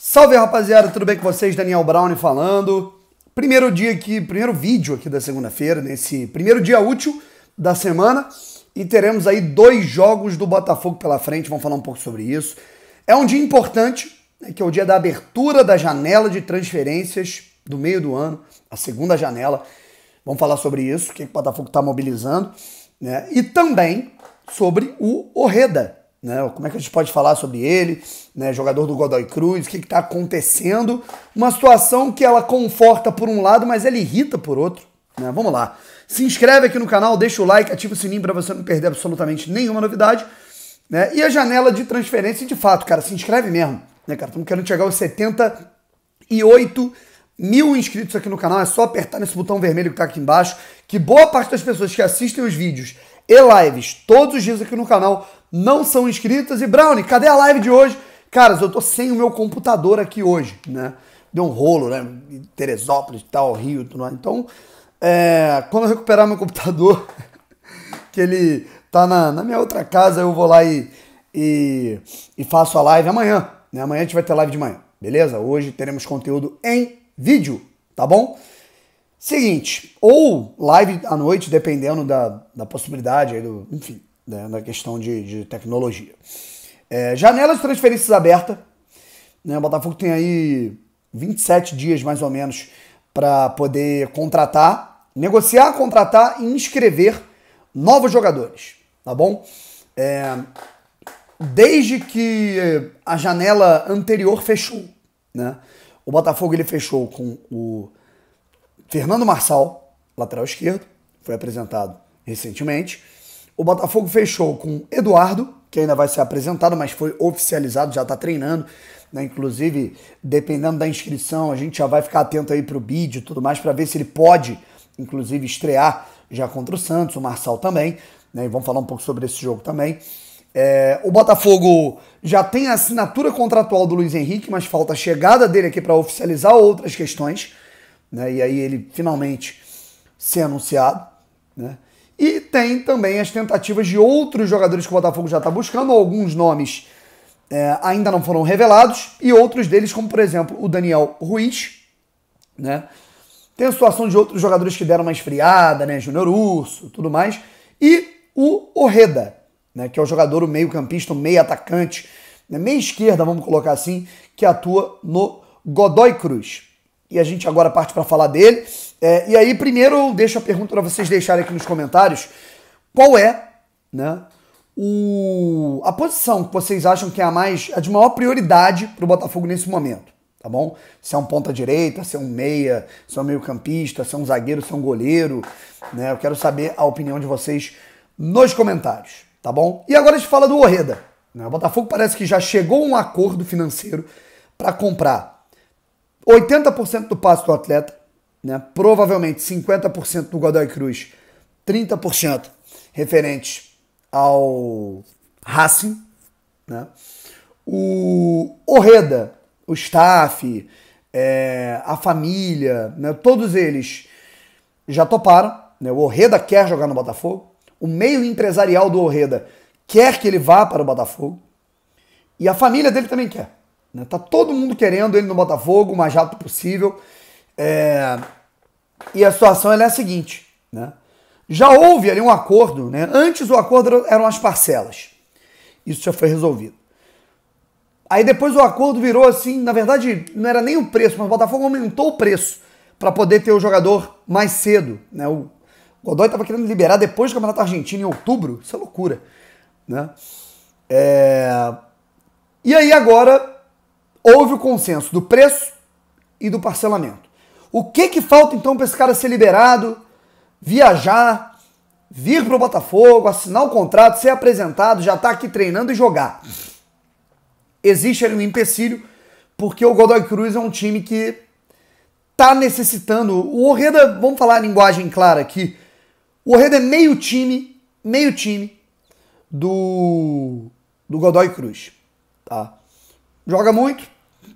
Salve rapaziada, tudo bem com vocês? Daniel Brown falando. Primeiro dia aqui, primeiro vídeo aqui da segunda-feira, nesse primeiro dia útil da semana. E teremos aí dois jogos do Botafogo pela frente, vamos falar um pouco sobre isso. É um dia importante, né, que é o dia da abertura da janela de transferências do meio do ano, a segunda janela. Vamos falar sobre isso, o que, é que o Botafogo está mobilizando. Né? E também sobre o Orreda, né? Como é que a gente pode falar sobre ele, né? jogador do Godoy Cruz, o que está acontecendo? Uma situação que ela conforta por um lado, mas ela irrita por outro. Né? Vamos lá. Se inscreve aqui no canal, deixa o like, ativa o sininho para você não perder absolutamente nenhuma novidade. Né? E a janela de transferência, de fato, cara, se inscreve mesmo. Né, cara? Estamos querendo chegar aos 78 mil inscritos aqui no canal. É só apertar nesse botão vermelho que está aqui embaixo. Que boa parte das pessoas que assistem os vídeos e lives todos os dias aqui no canal não são inscritas. E Brownie, cadê a live de hoje? Caras, eu tô sem o meu computador aqui hoje, né? Deu um rolo, né? Teresópolis, tal, Rio, tudo lá. Então, é, quando eu recuperar meu computador, que ele tá na, na, minha outra casa, eu vou lá e, e, e faço a live amanhã. Né? Amanhã a gente vai ter live de manhã, beleza? Hoje teremos conteúdo em vídeo, tá bom? Seguinte, ou live à noite, dependendo da, da possibilidade, do, enfim, né, na questão de, de tecnologia. É, janela de transferências aberta. Né, o Botafogo tem aí 27 dias mais ou menos para poder contratar, negociar, contratar e inscrever novos jogadores, tá bom? É, desde que a janela anterior fechou, né? O Botafogo ele fechou com o Fernando Marçal, lateral esquerdo, foi apresentado recentemente. O Botafogo fechou com Eduardo, que ainda vai ser apresentado, mas foi oficializado, já está treinando. Né? Inclusive, dependendo da inscrição, a gente já vai ficar atento aí para o bid e tudo mais, para ver se ele pode, inclusive, estrear já contra o Santos, o Marçal também. Né? E vamos falar um pouco sobre esse jogo também. É, o Botafogo já tem a assinatura contratual do Luiz Henrique, mas falta a chegada dele aqui para oficializar outras questões. Né? E aí ele finalmente ser anunciado. Né? E tem também as tentativas de outros jogadores que o Botafogo já está buscando, alguns nomes é, ainda não foram revelados, e outros deles, como por exemplo o Daniel Ruiz, né? Tem a situação de outros jogadores que deram uma esfriada, né? Júnior Urso, tudo mais. E o Orreda, né? Que é o jogador, o meio-campista, o meio-atacante, né? esquerda, vamos colocar assim, que atua no Godoy Cruz e a gente agora parte para falar dele. É, e aí, primeiro, eu deixo a pergunta para vocês deixarem aqui nos comentários: qual é né, o, a posição que vocês acham que é a, mais, a de maior prioridade para o Botafogo nesse momento? Tá bom? Se é um ponta-direita, se é um meia, se é um meio-campista, se é um zagueiro, se é um goleiro. Né? Eu quero saber a opinião de vocês nos comentários. Tá bom? E agora a gente fala do Orreda. Né? O Botafogo parece que já chegou a um acordo financeiro para comprar 80% do passo do atleta, né? provavelmente 50% do Godoy Cruz, 30% referente ao Racing, né? o Orreda, o staff, é, a família, né? todos eles já toparam. Né? O Orreda quer jogar no Botafogo, o meio empresarial do Orreda quer que ele vá para o Botafogo e a família dele também quer. Né? Tá todo mundo querendo ele no Botafogo o mais rápido possível. É... E a situação é a seguinte, né? Já houve ali um acordo, né? Antes o acordo eram as parcelas. Isso já foi resolvido. Aí depois o acordo virou assim, na verdade não era nem o preço, mas o Botafogo aumentou o preço para poder ter o jogador mais cedo, né? O Godoy estava querendo liberar depois do Campeonato Argentino em outubro, isso é loucura, né? É... E aí agora houve o consenso do preço e do parcelamento. O que que falta então para esse cara ser liberado, viajar, vir para o Botafogo, assinar o contrato, ser apresentado, já está aqui treinando e jogar? Existe ali um empecilho, porque o Godoy Cruz é um time que está necessitando. O Orreda, vamos falar a linguagem clara aqui. O Orreda é meio time, meio time do, do Godoy Cruz. Tá? Joga muito,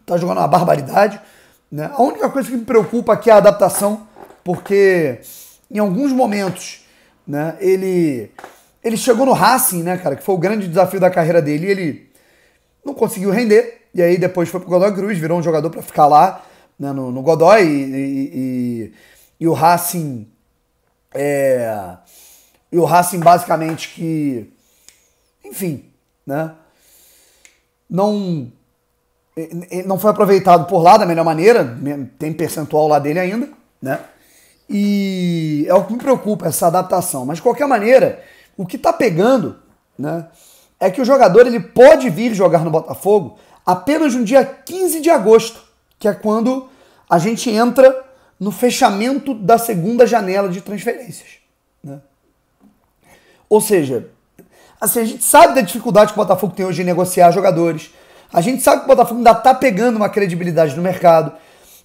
tá jogando uma barbaridade. Né? A única coisa que me preocupa aqui é a adaptação, porque em alguns momentos né, ele, ele chegou no Racing, né, cara, que foi o grande desafio da carreira dele, e ele não conseguiu render. E aí depois foi pro Godoy Cruz, virou um jogador para ficar lá né, no, no Godoy, e, e, e, e o Racing. É, e o Racing basicamente que. Enfim, né? Não não foi aproveitado por lá da melhor maneira, tem percentual lá dele ainda, né? E é o que me preocupa, essa adaptação. Mas de qualquer maneira, o que tá pegando, né? É que o jogador ele pode vir jogar no Botafogo apenas no dia 15 de agosto, que é quando a gente entra no fechamento da segunda janela de transferências. Né? Ou seja, assim, a gente sabe da dificuldade que o Botafogo tem hoje em negociar jogadores a gente sabe que o Botafogo ainda está pegando uma credibilidade no mercado,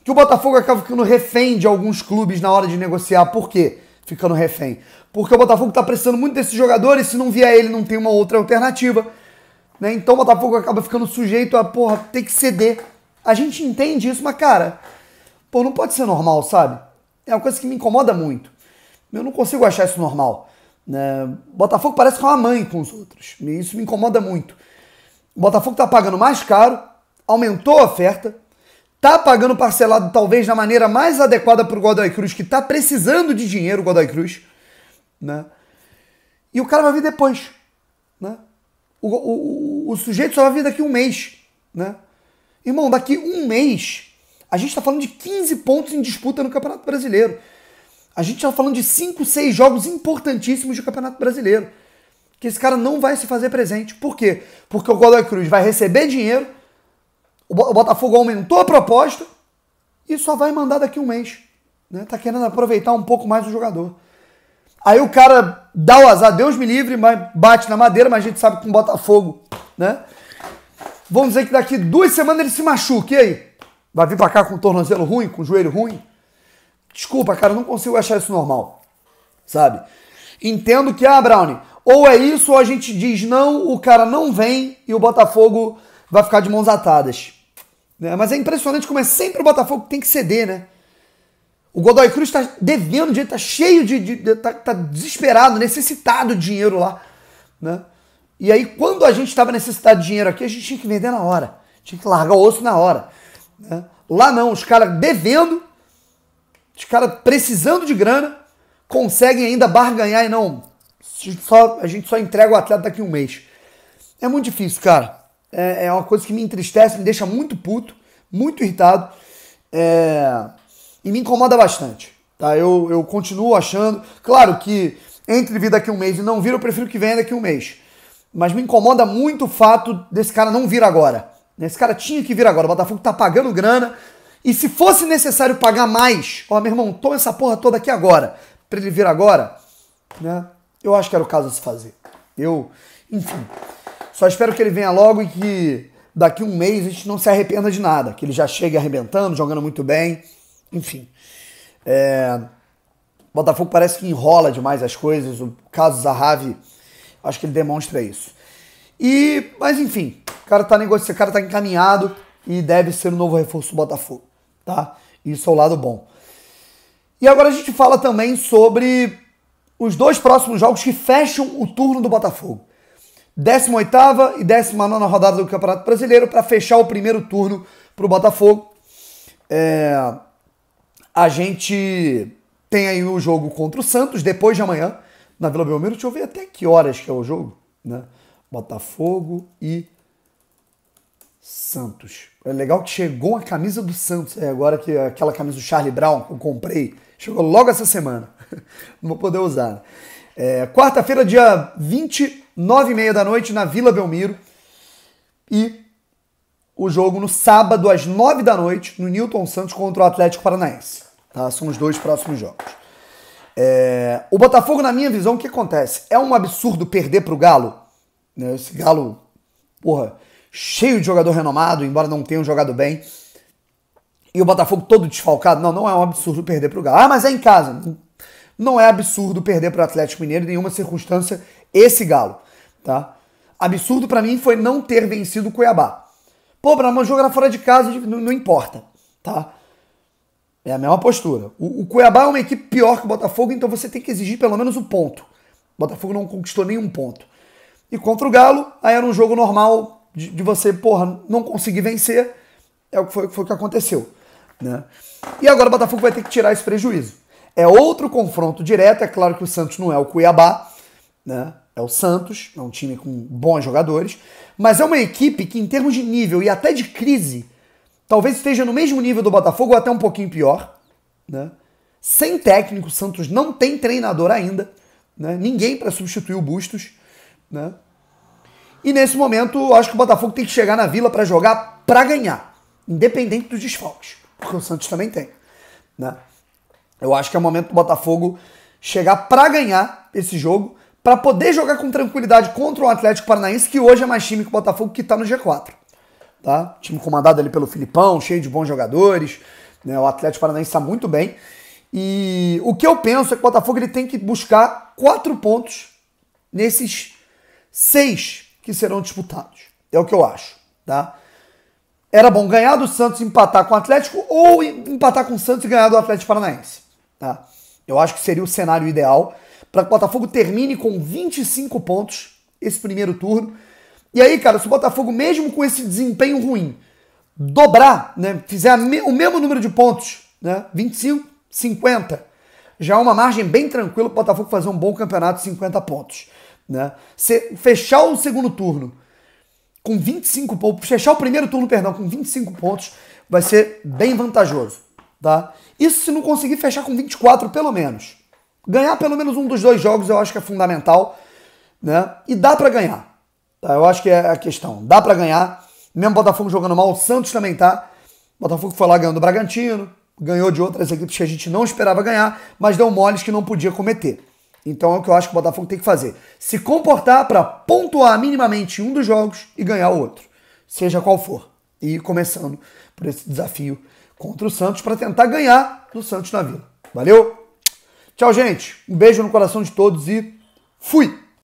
que o Botafogo acaba ficando refém de alguns clubes na hora de negociar. Por quê? Ficando refém. Porque o Botafogo está precisando muito desses jogadores, se não vier ele, não tem uma outra alternativa. Né? Então o Botafogo acaba ficando sujeito a, porra, ter que ceder. A gente entende isso, mas, cara, pô, não pode ser normal, sabe? É uma coisa que me incomoda muito. Eu não consigo achar isso normal. Né? Botafogo parece que é uma mãe com os outros. Isso me incomoda muito. O Botafogo está pagando mais caro, aumentou a oferta, está pagando parcelado talvez da maneira mais adequada para o Godoy Cruz, que está precisando de dinheiro, o Godoy Cruz. Né? E o cara vai vir depois. Né? O, o, o, o sujeito só vai vir daqui um mês. Né? Irmão, daqui um mês, a gente está falando de 15 pontos em disputa no Campeonato Brasileiro. A gente está falando de 5, 6 jogos importantíssimos do Campeonato Brasileiro que esse cara não vai se fazer presente. Por quê? Porque o Godoy Cruz vai receber dinheiro, o Botafogo aumentou a proposta e só vai mandar daqui um mês. Né? Tá querendo aproveitar um pouco mais o jogador. Aí o cara dá o azar, Deus me livre, mas bate na madeira, mas a gente sabe que com o Botafogo, né? Vamos dizer que daqui duas semanas ele se machuca, e aí? Vai vir pra cá com o tornozelo ruim, com o joelho ruim? Desculpa, cara, não consigo achar isso normal, sabe? Entendo que, ah, Brownie, ou é isso, ou a gente diz não, o cara não vem e o Botafogo vai ficar de mãos atadas. Né? Mas é impressionante como é sempre o Botafogo que tem que ceder, né? O Godoy Cruz está devendo dinheiro, está cheio de. está de, tá, tá desesperado, necessitado de dinheiro lá. Né? E aí, quando a gente estava necessitado de dinheiro aqui, a gente tinha que vender na hora. Tinha que largar o osso na hora. Né? Lá não, os caras devendo, os caras precisando de grana, conseguem ainda barganhar e não só, a gente só entrega o atleta daqui a um mês. É muito difícil, cara. É, é uma coisa que me entristece, me deixa muito puto, muito irritado é, e me incomoda bastante. Tá? Eu, eu continuo achando. Claro que entre vir daqui a um mês e não vir, eu prefiro que venha daqui a um mês. Mas me incomoda muito o fato desse cara não vir agora. Né? Esse cara tinha que vir agora. O Botafogo tá pagando grana. E se fosse necessário pagar mais, ó, meu irmão, toma essa porra toda aqui agora. Pra ele vir agora, né? Eu acho que era o caso a se fazer. Eu, enfim, só espero que ele venha logo e que daqui um mês a gente não se arrependa de nada, que ele já chegue arrebentando, jogando muito bem, enfim. É... Botafogo parece que enrola demais as coisas, o caso Zahavi, acho que ele demonstra isso. E, mas enfim, o cara tá negociando, o cara tá encaminhado e deve ser o um novo reforço do Botafogo, tá? Isso é o lado bom. E agora a gente fala também sobre os dois próximos jogos que fecham o turno do Botafogo. 18ª e 19 rodada do Campeonato Brasileiro para fechar o primeiro turno para o Botafogo. É... A gente tem aí o jogo contra o Santos depois de amanhã na Vila Belmiro. Deixa eu ver até que horas que é o jogo. Né? Botafogo e Santos. É legal que chegou a camisa do Santos é, agora, que aquela camisa do Charlie Brown que eu comprei, chegou logo essa semana não vou poder usar. É, Quarta-feira, dia 29 e meia da noite, na Vila Belmiro. E o jogo no sábado, às 9 da noite, no Newton Santos contra o Atlético Paranaense. Tá? São os dois próximos jogos. É, o Botafogo, na minha visão, o que acontece? É um absurdo perder para o Galo. Né? Esse Galo, porra, cheio de jogador renomado, embora não tenha jogado bem. E o Botafogo todo desfalcado. Não, não é um absurdo perder para o Galo. Ah, mas é em casa. Não é absurdo perder para o Atlético Mineiro em nenhuma circunstância esse Galo, tá? Absurdo para mim foi não ter vencido o Cuiabá. Pô, Brahma, jogar fora de casa não, não, importa, tá? É a mesma postura. O, o, Cuiabá é uma equipe pior que o Botafogo, então você tem que exigir pelo menos um ponto. O Botafogo não conquistou nenhum ponto. E contra o Galo, aí era um jogo normal de, de você, porra, não conseguir vencer. É o que foi, foi o que aconteceu. Né? E agora o Botafogo vai ter que tirar esse prejuízo. É outro confronto direto. É claro que o Santos não é o Cuiabá, né? É o Santos, é um time com bons jogadores, mas é uma equipe que, em termos de nível e até de crise, talvez esteja no mesmo nível do Botafogo ou até um pouquinho pior. Né? Sem técnico, o Santos não tem treinador ainda, né? ninguém para substituir o Bustos. Né? E nesse momento, acho que o Botafogo tem que chegar na vila para jogar para ganhar, independente dos desfalques, porque o Santos também tem. Né? Eu acho que é o momento do Botafogo chegar para ganhar esse jogo, para poder jogar com tranquilidade contra o Atlético Paranaense, que hoje é mais time que o Botafogo, que está no G4. Tá? Time comandado ali pelo Filipão, cheio de bons jogadores. Né? O Atlético Paranaense está muito bem. E o que eu penso é que o Botafogo ele tem que buscar quatro pontos nesses seis que serão disputados. É o que eu acho. Tá? Era bom ganhar do Santos empatar com o Atlético ou empatar com o Santos e ganhar do Atlético Paranaense. Tá? Eu acho que seria o cenário ideal para que o Botafogo termine com 25 pontos esse primeiro turno. E aí, cara, se o Botafogo, mesmo com esse desempenho ruim, dobrar, né, fizer o mesmo número de pontos, né, 25, 50, já é uma margem bem tranquila para o Botafogo fazer um bom campeonato de 50 pontos. Né? Se fechar o segundo turno com 25 pontos, fechar o primeiro turno, perdão, com 25 pontos, vai ser bem vantajoso. Tá? Isso se não conseguir fechar com 24, pelo menos. Ganhar pelo menos um dos dois jogos eu acho que é fundamental. Né? E dá para ganhar. Tá? Eu acho que é a questão. Dá para ganhar. Mesmo Botafogo jogando mal, o Santos também tá. O Botafogo foi lá ganhando o Bragantino, ganhou de outras equipes que a gente não esperava ganhar, mas deu moles que não podia cometer. Então é o que eu acho que o Botafogo tem que fazer. Se comportar para pontuar minimamente um dos jogos e ganhar o outro, seja qual for. E começando por esse desafio contra o Santos para tentar ganhar do Santos na Vila. Valeu? Tchau, gente. Um beijo no coração de todos e fui!